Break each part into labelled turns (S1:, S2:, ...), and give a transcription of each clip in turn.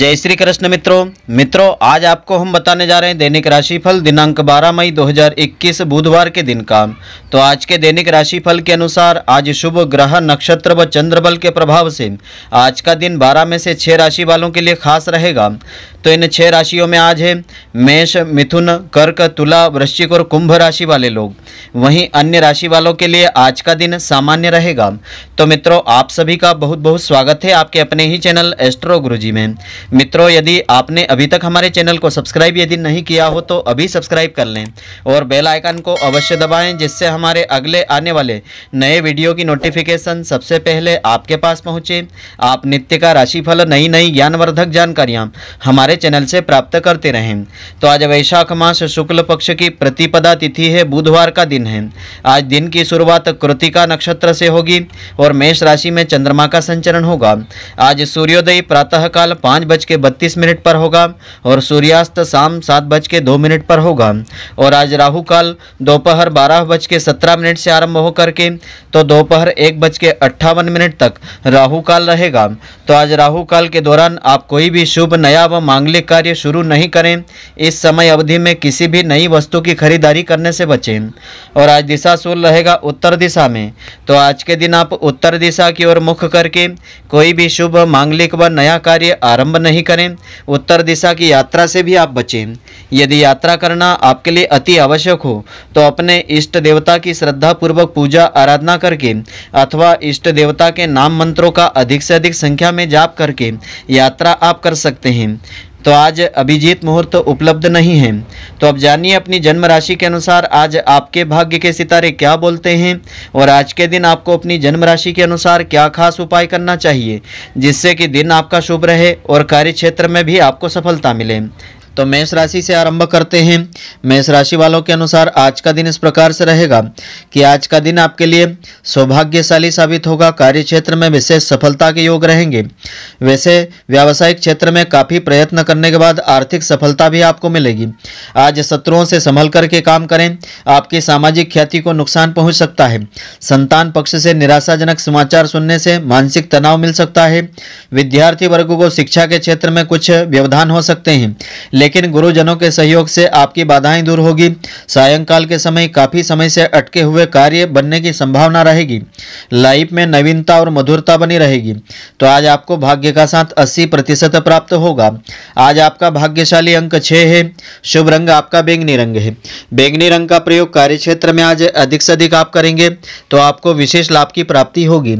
S1: जय श्री कृष्ण मित्रों मित्रों आज आपको हम बताने जा रहे हैं दैनिक राशिफल दिनांक 12 मई 2021 बुधवार के दिन का तो आज के दैनिक राशिफल के अनुसार आज शुभ ग्रह नक्षत्र व चंद्रबल के प्रभाव से आज का दिन 12 में से छः राशि वालों के लिए खास रहेगा तो इन छः राशियों में आज है मेष मिथुन कर्क तुला वृश्चिक और कुंभ राशि वाले लोग वहीं अन्य राशि वालों के लिए आज का दिन सामान्य रहेगा तो मित्रों आप सभी का बहुत बहुत स्वागत है आपके अपने ही चैनल एस्ट्रो गुरु में मित्रों यदि आपने अभी तक हमारे चैनल को सब्सक्राइब यदि नहीं किया हो तो अभी सब्सक्राइब कर लें और बेल आइकन को अवश्य दबाएं जिससे हमारे अगले आने वाले नए वीडियो की नोटिफिकेशन सबसे पहले आपके पास पहुँचे आप नित्य का राशिफल नई नई ज्ञानवर्धक जानकारियाँ हमारे चैनल से प्राप्त करते रहें तो आज वैशाख मास शुक्ल पक्ष की प्रतिपदा तिथि है बुधवार का दिन है आज दिन की शुरुआत कृतिका नक्षत्र से होगी और मेष राशि में चंद्रमा का संचरण होगा आज सूर्योदय प्रातःकाल पाँच बज के बत्तीस मिनट पर होगा और सूर्यास्त शाम सात बज के दो मिनट पर होगा और आज राहु काल दोपहर बारह बज के सत्रह मिनट से आरंभ होकर के तो दोपहर एक बज के अट्ठावन मिनट तक राहु काल रहेगा तो आज राहु काल के दौरान आप कोई भी शुभ नया व मांगलिक कार्य शुरू नहीं करें इस समय अवधि में किसी भी नई वस्तु की खरीदारी करने से बचें और आज दिशा सूल रहेगा उत्तर दिशा में तो आज के दिन आप उत्तर दिशा की ओर मुख करके कोई भी शुभ मांगलिक व नया कार्य आरंभ विलंब नहीं करें उत्तर दिशा की यात्रा से भी आप बचें यदि यात्रा करना आपके लिए अति आवश्यक हो तो अपने इष्ट देवता की श्रद्धापूर्वक पूजा आराधना करके अथवा इष्ट देवता के नाम मंत्रों का अधिक से अधिक संख्या में जाप करके यात्रा आप कर सकते हैं तो आज अभिजीत मुहूर्त उपलब्ध नहीं है तो अब जानिए अपनी जन्म राशि के अनुसार आज आपके भाग्य के सितारे क्या बोलते हैं और आज के दिन आपको अपनी जन्म राशि के अनुसार क्या खास उपाय करना चाहिए जिससे कि दिन आपका शुभ रहे और कार्य क्षेत्र में भी आपको सफलता मिले तो मेष राशि से आरंभ करते हैं मेष राशि वालों के अनुसार आज का दिन इस प्रकार से रहेगा कि आज का दिन आपके लिए सौभाग्यशाली साबित होगा कार्य क्षेत्र में विशेष सफलता के योग रहेंगे वैसे व्यावसायिक क्षेत्र में काफ़ी प्रयत्न करने के बाद आर्थिक सफलता भी आपको मिलेगी आज शत्रुओं से संभल करके काम करें आपकी सामाजिक ख्याति को नुकसान पहुंच सकता है संतान पक्ष से निराशाजनक समाचार सुनने से मानसिक तनाव मिल सकता है विद्यार्थी वर्ग को शिक्षा के क्षेत्र में कुछ व्यवधान हो सकते हैं लेकिन गुरुजनों के सहयोग से आपकी बाधाएं दूर होगी सायंकाल के समय काफ़ी समय से अटके हुए कार्य बनने की संभावना रहेगी लाइफ में नवीनता और मधुरता बनी रहेगी तो आज आपको भाग्य का साथ अस्सी प्रतिशत प्राप्त होगा आज आपका भाग्यशाली अंक छः है शुभ रंग आपका बेगनी रंग है बेंगनी रंग का प्रयोग क्षेत्र में आज अधिक से अधिक आप करेंगे तो आपको विशेष लाभ की प्राप्ति होगी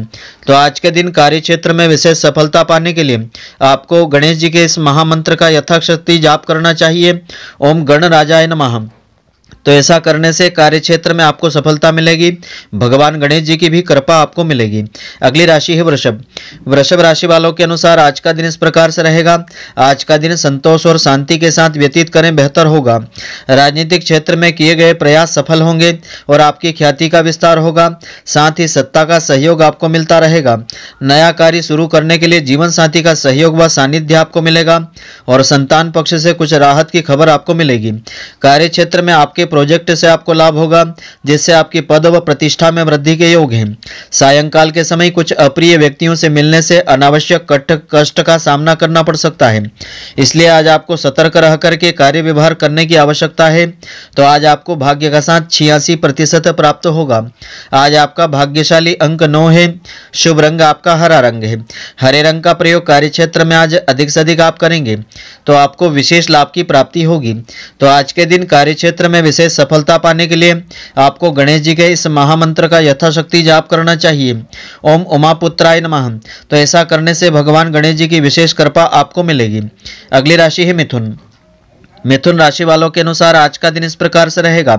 S1: तो आज के दिन कार्यक्षेत्र में विशेष सफलता पाने के लिए आपको गणेश जी के इस महामंत्र का यथाशक्ति जाप करना चाहिए ओम गणराजाय नमः तो ऐसा करने से कार्य क्षेत्र में आपको सफलता मिलेगी भगवान गणेश जी की भी कृपा आपको मिलेगी अगली राशि है वृषभ वृषभ राशि वालों के अनुसार आज का दिन इस प्रकार से रहेगा आज का दिन संतोष और शांति के साथ व्यतीत करें बेहतर होगा राजनीतिक क्षेत्र में किए गए प्रयास सफल होंगे और आपकी ख्याति का विस्तार होगा साथ ही सत्ता का सहयोग आपको मिलता रहेगा नया कार्य शुरू करने के लिए जीवन साथी का सहयोग व सानिध्य आपको मिलेगा और संतान पक्ष से कुछ राहत की खबर आपको मिलेगी कार्य क्षेत्र में आपके प्रोजेक्ट से आपको लाभ होगा जिससे आपके पद व प्रतिष्ठा में वृद्धि के योग हैं सायंकाल के समय कुछ अप्रिय व्यक्तियों से मिलने से अनावश्यक कष्ट का सामना करना पड़ सकता है इसलिए आज आपको सतर्क रह करके कार्य व्यवहार करने की आवश्यकता है तो आज आपको भाग्य का साथ छियासी प्रतिशत प्राप्त होगा आज आपका भाग्यशाली अंक नौ है शुभ रंग आपका हरा रंग है हरे रंग का प्रयोग कार्य क्षेत्र में आज अधिक से अधिक आप करेंगे तो आपको विशेष लाभ की प्राप्ति होगी तो आज के दिन कार्यक्षेत्र में विशेष से सफलता पाने के लिए आपको गणेश जी के इस महामंत्र का यथाशक्ति जाप करना चाहिए ओम उमापुत्राय नमः तो ऐसा करने से भगवान गणेश जी की विशेष कृपा आपको मिलेगी अगली राशि है मिथुन मिथुन राशि वालों के अनुसार आज का दिन इस प्रकार से रहेगा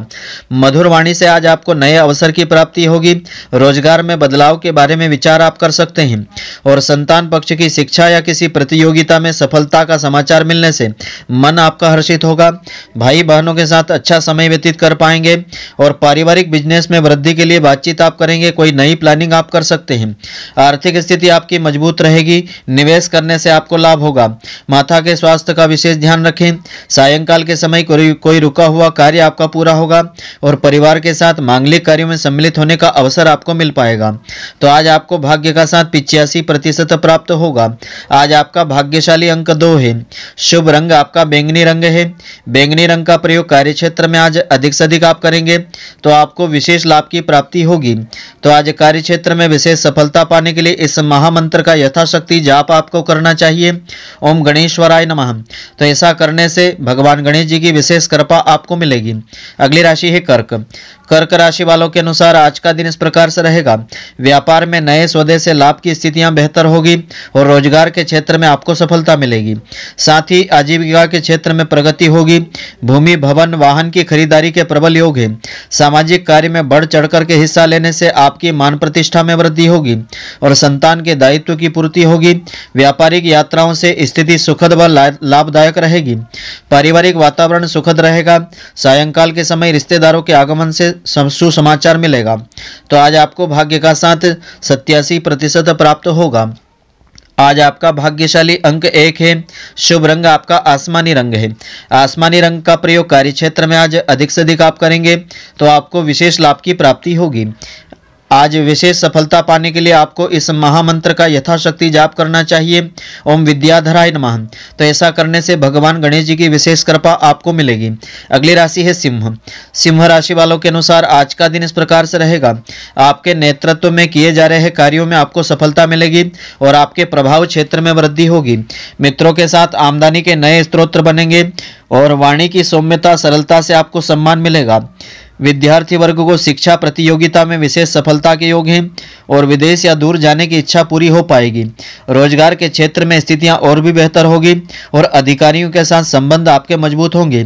S1: मधुर वाणी से आज आपको नए अवसर की प्राप्ति होगी रोजगार में बदलाव के बारे में विचार आप कर सकते हैं और संतान पक्ष की शिक्षा या किसी प्रतियोगिता में सफलता का समाचार मिलने से मन आपका हर्षित होगा भाई बहनों के साथ अच्छा समय व्यतीत कर पाएंगे और पारिवारिक बिजनेस में वृद्धि के लिए बातचीत आप करेंगे कोई नई प्लानिंग आप कर सकते हैं आर्थिक स्थिति आपकी मजबूत रहेगी निवेश करने से आपको लाभ होगा माथा के स्वास्थ्य का विशेष ध्यान रखें सायंकाल के समय कोई रुका हुआ कार्य आपका पूरा होगा और परिवार के साथ मांगलिक कार्यों में सम्मिलित होने का अवसर आपको मिल पाएगा तो आज आपको भाग्य का साथ पिचासी प्रतिशत प्राप्त होगा आज आपका भाग्यशाली अंक दो है शुभ रंग आपका बैंगनी रंग है बैंगनी रंग का प्रयोग कार्य क्षेत्र में आज अधिक से अधिक आप करेंगे तो आपको विशेष लाभ की प्राप्ति होगी तो आज कार्य क्षेत्र में विशेष सफलता पाने के लिए इस महामंत्र का यथाशक्ति जाप आपको करना चाहिए ओम गणेश्वराय नमः तो ऐसा करने से भगवान भगवान गणेश जी की विशेष कृपा आपको मिलेगी अगली राशि है कर्क कर्क राशि वालों के अनुसार आज का दिन इस प्रकार से रहेगा व्यापार में नए सौदे से लाभ की स्थितियां बेहतर होगी और रोजगार के क्षेत्र में आपको सफलता मिलेगी साथ ही आजीविका के क्षेत्र में प्रगति होगी भूमि भवन वाहन की खरीदारी के प्रबल योग है सामाजिक कार्य में बढ़ चढ़ करके हिस्सा लेने से आपकी मान प्रतिष्ठा में वृद्धि होगी और संतान के दायित्व की पूर्ति होगी व्यापारिक यात्राओं से स्थिति सुखद व लाभदायक रहेगी पारिवारिक पारिवारिक वातावरण सुखद रहेगा सायंकाल के समय रिश्तेदारों के आगमन से सुसमाचार मिलेगा तो आज आपको भाग्य का साथ सत्यासी प्रतिशत प्राप्त होगा आज आपका भाग्यशाली अंक एक है शुभ रंग आपका आसमानी रंग है आसमानी रंग का प्रयोग कार्य क्षेत्र में आज अधिक से अधिक आप करेंगे तो आपको विशेष लाभ की प्राप्ति होगी आज विशेष सफलता पाने के लिए आपको इस महामंत्र का यथाशक्ति जाप करना चाहिए ओम विद्याधराय नमः तो ऐसा करने से भगवान गणेश जी की विशेष कृपा आपको मिलेगी अगली राशि है सिंह सिंह राशि वालों के अनुसार आज का दिन इस प्रकार से रहेगा आपके नेतृत्व में किए जा रहे कार्यों में आपको सफलता मिलेगी और आपके प्रभाव क्षेत्र में वृद्धि होगी मित्रों के साथ आमदनी के नए स्त्रोत्र बनेंगे और वाणी की सौम्यता सरलता से आपको सम्मान मिलेगा विद्यार्थी वर्ग को शिक्षा प्रतियोगिता में विशेष सफलता के योग हैं और विदेश या दूर जाने की इच्छा पूरी हो पाएगी रोजगार के क्षेत्र में स्थितियां और भी बेहतर होगी और अधिकारियों के साथ संबंध आपके मजबूत होंगे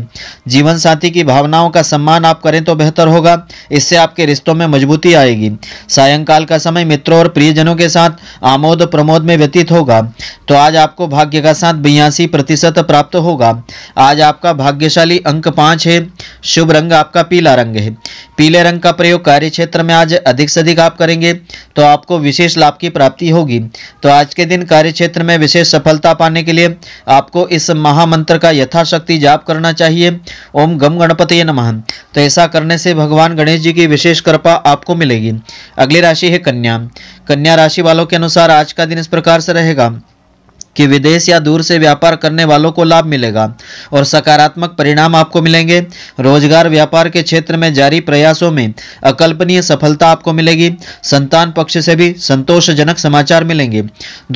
S1: जीवन साथी की भावनाओं का सम्मान आप करें तो बेहतर होगा इससे आपके रिश्तों में मजबूती आएगी सायंकाल का समय मित्रों और प्रियजनों के साथ आमोद प्रमोद में व्यतीत होगा तो आज आपको भाग्य का साथ बयासी प्रतिशत प्राप्त होगा आज आपका भाग्यशाली अंक पाँच है शुभ रंग आपका पीला रंग है है पीले रंग का प्रयोग कार्य क्षेत्र में आज अधिक से अधिक आप करेंगे तो आपको विशेष लाभ की प्राप्ति होगी तो आज के दिन कार्य क्षेत्र में विशेष सफलता पाने के लिए आपको इस महामंत्र का यथाशक्ति जाप करना चाहिए ओम गम गणपति नमः तो ऐसा करने से भगवान गणेश जी की विशेष कृपा आपको मिलेगी अगली राशि है कन्या कन्या राशि वालों के अनुसार आज का दिन इस प्रकार से रहेगा कि विदेश या दूर से व्यापार करने वालों को लाभ मिलेगा और सकारात्मक परिणाम आपको मिलेंगे रोजगार व्यापार के क्षेत्र में जारी प्रयासों में अकल्पनीय सफलता आपको मिलेगी संतान पक्ष से भी संतोषजनक समाचार मिलेंगे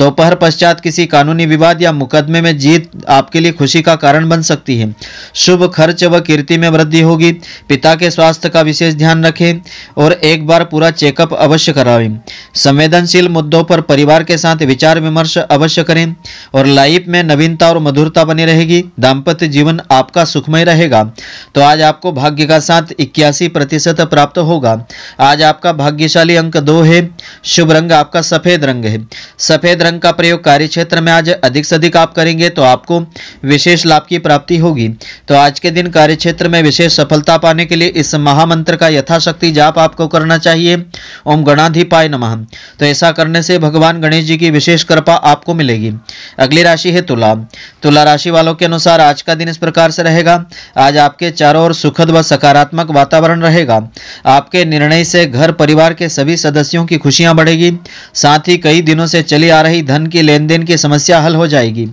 S1: दोपहर पश्चात किसी कानूनी विवाद या मुकदमे में जीत आपके लिए खुशी का कारण बन सकती है शुभ खर्च व कीर्ति में वृद्धि होगी पिता के स्वास्थ्य का विशेष ध्यान रखें और एक बार पूरा चेकअप अवश्य करावें संवेदनशील मुद्दों पर परिवार के साथ विचार विमर्श अवश्य करें और लाइफ में नवीनता और मधुरता बनी रहेगी दाम्पत्य जीवन आपका सुखमय रहेगा तो आज आपको भाग्य का साथ इक्यासी प्रतिशत प्राप्त होगा आज आपका भाग्यशाली अंक दो है शुभ रंग आपका सफ़ेद रंग है सफ़ेद रंग का प्रयोग कार्य क्षेत्र में आज अधिक से अधिक आप करेंगे तो आपको विशेष लाभ की प्राप्ति होगी तो आज के दिन कार्य क्षेत्र में विशेष सफलता पाने के लिए इस महामंत्र का यथाशक्ति जाप आपको करना चाहिए ओम गणाधिपाय नमः तो ऐसा करने से भगवान गणेश जी की विशेष कृपा आपको मिलेगी अगली राशि है तुला तुला राशि वालों के अनुसार आज का दिन इस प्रकार से रहेगा आज आपके चारों ओर सुखद व सकारात्मक वातावरण रहेगा आपके निर्णय से घर परिवार के सभी सदस्यों की खुशियां बढ़ेगी साथ ही कई दिनों से चली आ रही धन की लेन देन की समस्या हल हो जाएगी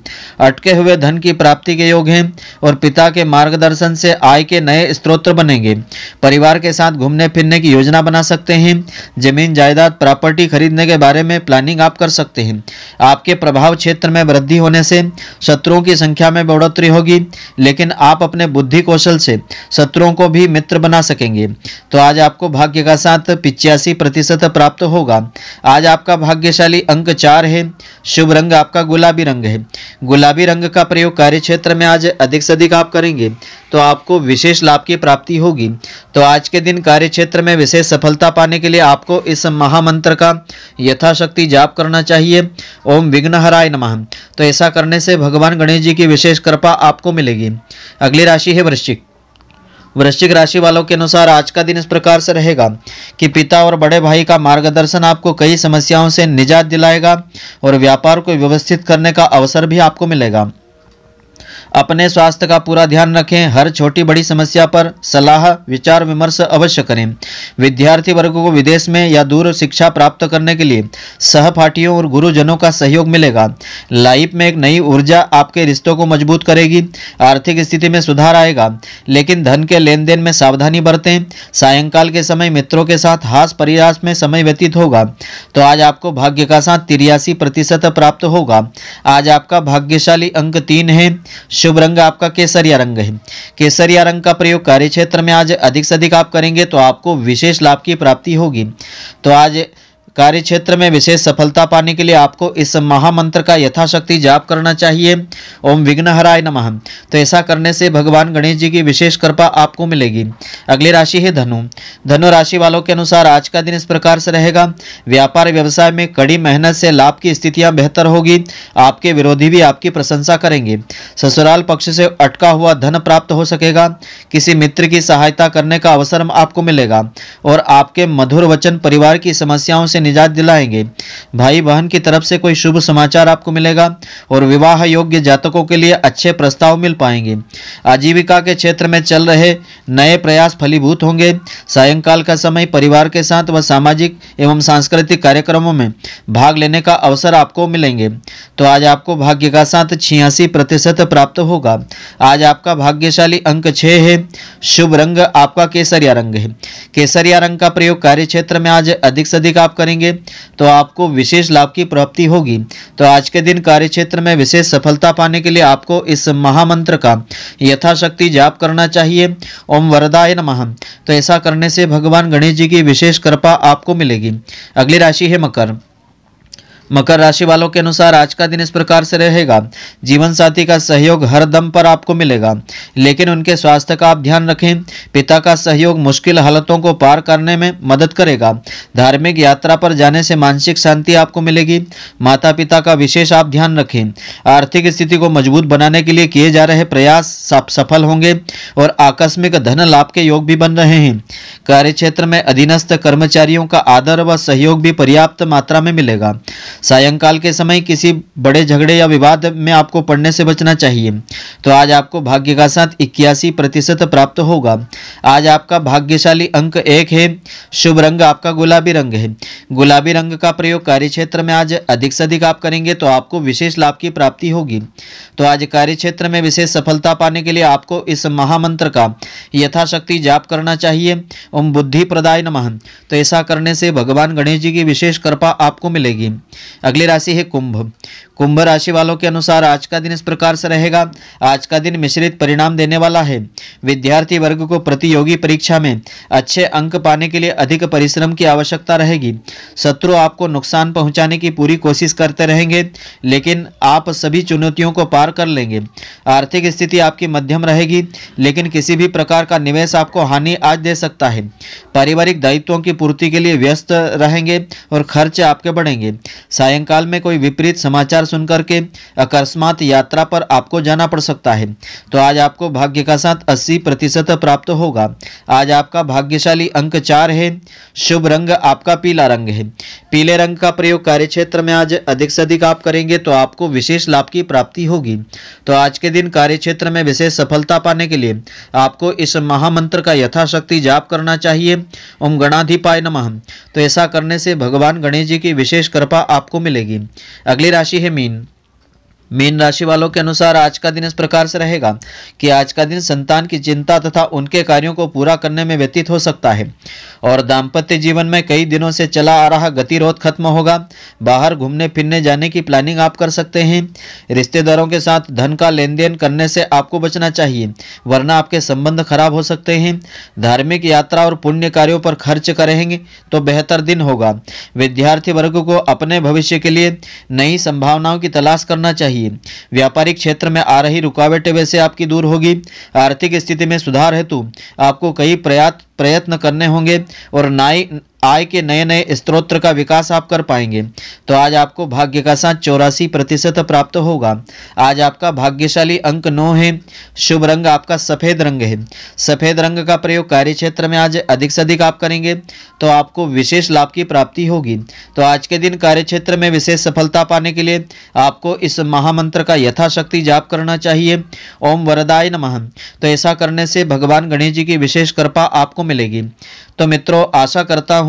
S1: अटके हुए धन की प्राप्ति के योग हैं और पिता के मार्गदर्शन से आय के नए स्त्रोत बनेंगे परिवार के साथ घूमने फिरने की योजना बना सकते हैं जमीन जायदाद प्रॉपर्टी खरीदने के बारे में प्लानिंग आप कर सकते हैं आपके प्रभाव क्षेत्र में में वृद्धि होने से शत्रुओं की संख्या में बढ़ोतरी होगी लेकिन आप अपने बुद्धि कौशल से शत्रुओं को भी मित्र बना सकेंगे तो आज आपको भाग्य का साथ पिचासी प्रतिशत प्राप्त होगा आज आपका भाग्यशाली अंक चार है शुभ रंग आपका गुलाबी रंग है गुलाबी रंग का प्रयोग कार्य क्षेत्र में आज अधिक से अधिक आप करेंगे तो आपको विशेष लाभ की प्राप्ति होगी तो आज के दिन कार्य क्षेत्र में विशेष सफलता पाने के लिए आपको इस महामंत्र का यथाशक्ति जाप करना चाहिए ओम विघ्नहराय नमः तो ऐसा करने से भगवान गणेश जी की विशेष कृपा आपको मिलेगी अगली राशि है वृश्चिक वृश्चिक राशि वालों के अनुसार आज का दिन इस प्रकार से रहेगा कि पिता और बड़े भाई का मार्गदर्शन आपको कई समस्याओं से निजात दिलाएगा और व्यापार को व्यवस्थित करने का अवसर भी आपको मिलेगा अपने स्वास्थ्य का पूरा ध्यान रखें हर छोटी बड़ी समस्या पर सलाह विचार विमर्श अवश्य करें विद्यार्थी वर्ग को विदेश में या दूर शिक्षा प्राप्त करने के लिए सहपाठियों और गुरुजनों का सहयोग मिलेगा लाइफ में एक नई ऊर्जा आपके रिश्तों को मजबूत करेगी आर्थिक स्थिति में सुधार आएगा लेकिन धन के लेन देन में सावधानी बरतें सायंकाल के समय मित्रों के साथ हास परिहास में समय व्यतीत होगा तो आज आपको भाग्य का साथ तिरियासी प्रतिशत प्राप्त होगा आज आपका भाग्यशाली अंक तीन है शुभ रंग आपका केसरिया रंग है केसरिया रंग का प्रयोग कार्य क्षेत्र में आज अधिक से अधिक आप करेंगे तो आपको विशेष लाभ की प्राप्ति होगी तो आज कार्य क्षेत्र में विशेष सफलता पाने के लिए आपको इस महामंत्र का यथाशक्ति जाप करना चाहिए ओम विघ्नहराय नमः तो ऐसा करने से भगवान गणेश जी की विशेष कृपा आपको मिलेगी अगली राशि है धनु धनु राशि वालों के अनुसार आज का दिन इस प्रकार से रहेगा व्यापार व्यवसाय में कड़ी मेहनत से लाभ की स्थितियाँ बेहतर होगी आपके विरोधी भी आपकी प्रशंसा करेंगे ससुराल पक्ष से अटका हुआ धन प्राप्त हो सकेगा किसी मित्र की सहायता करने का अवसर आपको मिलेगा और आपके मधुर वचन परिवार की समस्याओं से निजात दिलाएंगे भाई बहन की तरफ से कोई शुभ समाचार आपको मिलेगा और विवाह योग्य जातकों के लिए अच्छे प्रस्ताव मिल पाएंगे आजीविका के क्षेत्र में चल रहे नए प्रयास फलीभूत होंगे सायंकाल का समय परिवार के साथ व सामाजिक एवं सांस्कृतिक कार्यक्रमों में भाग लेने का अवसर आपको मिलेंगे तो आज आपको भाग्य का साथ छियासी प्रतिशत प्राप्त होगा आज आपका भाग्यशाली अंक छः है शुभ रंग आपका केसरिया रंग है केसरिया रंग का प्रयोग कार्य क्षेत्र में आज अधिक से अधिक आप करेंगे करेंगे तो आपको विशेष लाभ की प्राप्ति होगी तो आज के दिन कार्यक्षेत्र में विशेष सफलता पाने के लिए आपको इस महामंत्र का यथाशक्ति जाप करना चाहिए ओम वरदाय नमः तो ऐसा करने से भगवान गणेश जी की विशेष कृपा आपको मिलेगी अगली राशि है मकर मकर राशि वालों के अनुसार आज का दिन इस प्रकार से रहेगा जीवन साथी का सहयोग हर दम पर आपको मिलेगा लेकिन उनके स्वास्थ्य का आप ध्यान रखें पिता का सहयोग मुश्किल हालतों को पार करने में मदद करेगा धार्मिक यात्रा पर जाने से मानसिक शांति आपको मिलेगी माता पिता का विशेष आप ध्यान रखें आर्थिक स्थिति को मजबूत बनाने के लिए किए जा रहे प्रयास सफल होंगे और आकस्मिक धन लाभ के योग भी बन रहे हैं क्षेत्र में अधीनस्थ कर्मचारियों का आदर व सहयोग भी पर्याप्त मात्रा में मिलेगा सायंकाल के समय किसी बड़े झगड़े या विवाद में आपको पढ़ने से बचना चाहिए तो आज आपको भाग्य का साथ इक्यासी प्रतिशत प्राप्त होगा आज आपका भाग्यशाली अंक एक है शुभ रंग आपका गुलाबी रंग है गुलाबी रंग का प्रयोग कार्यक्षेत्र में आज अधिक से अधिक आप करेंगे तो आपको विशेष लाभ की प्राप्ति होगी तो आज कार्यक्षेत्र में विशेष सफलता पाने के लिए आपको इस महामंत्र का यथाशक्ति जाप करना चाहिए ओम बुद्धि प्रदाय नमः तो ऐसा करने से भगवान गणेश जी की विशेष कृपा आपको मिलेगी अगली राशि है कुंभ कुंभ राशि वालों के अनुसार आज का दिन इस प्रकार से रहेगा आज का दिन मिश्रित परिणाम देने वाला है विद्यार्थी वर्ग को प्रतियोगी परीक्षा में अच्छे अंक पाने के लिए अधिक परिश्रम की आवश्यकता रहेगी शत्रु आपको नुकसान पहुंचाने की पूरी कोशिश करते रहेंगे लेकिन आप सभी चुनौतियों को पार कर लेंगे आर्थिक स्थिति आपकी मध्यम रहेगी लेकिन किसी भी प्रकार का निवेश आपको हानि आज दे सकता है पारिवारिक दायित्वों की पूर्ति के लिए व्यस्त रहेंगे और खर्च आपके बढ़ेंगे सायंकाल में कोई विपरीत समाचार सुनकर के अकस्मात यात्रा पर आपको जाना पड़ सकता है तो आज आपको भाग्य का साथ अस्सी प्रतिशत प्राप्त होगा आज आपका भाग्यशाली अंक चार है शुभ रंग आपका पीला रंग है पीले रंग का प्रयोग कार्य क्षेत्र में आज अधिक से अधिक आप करेंगे तो आपको विशेष लाभ की प्राप्ति होगी तो आज के दिन कार्यक्षेत्र में विशेष सफलता पाने के लिए आपको इस महामंत्र का यथाशक्ति जाप करना चाहिए ओम गणाधिपाय नमः तो ऐसा करने से भगवान गणेश जी की विशेष कृपा आप आपको मिलेगी अगली राशि है मीन मीन राशि वालों के अनुसार आज का दिन इस प्रकार से रहेगा कि आज का दिन संतान की चिंता तथा उनके कार्यों को पूरा करने में व्यतीत हो सकता है और दाम्पत्य जीवन में कई दिनों से चला आ रहा गतिरोध खत्म होगा बाहर घूमने फिरने जाने की प्लानिंग आप कर सकते हैं रिश्तेदारों के साथ धन का लेन देन करने से आपको बचना चाहिए वरना आपके संबंध खराब हो सकते हैं धार्मिक यात्रा और पुण्य कार्यों पर खर्च करेंगे तो बेहतर दिन होगा विद्यार्थी वर्ग को अपने भविष्य के लिए नई संभावनाओं की तलाश करना चाहिए चाहिए व्यापारिक क्षेत्र में आ रही रुकावटें वैसे आपकी दूर होगी आर्थिक स्थिति में सुधार हेतु आपको कई प्रयास प्रयत्न करने होंगे और नाई आय के नए नए स्त्रोत्र का विकास आप कर पाएंगे तो आज आपको भाग्य का साथ चौरासी प्रतिशत प्राप्त होगा आज आपका भाग्यशाली अंक नौ है शुभ रंग आपका सफ़ेद रंग है सफ़ेद रंग का प्रयोग कार्य क्षेत्र में आज अधिक से अधिक आप करेंगे तो आपको विशेष लाभ की प्राप्ति होगी तो आज के दिन कार्य क्षेत्र में विशेष सफलता पाने के लिए आपको इस महामंत्र का यथाशक्ति जाप करना चाहिए ओम वरदाय नमः तो ऐसा करने से भगवान गणेश जी की विशेष कृपा आपको मिलेगी तो मित्रों आशा करता हूँ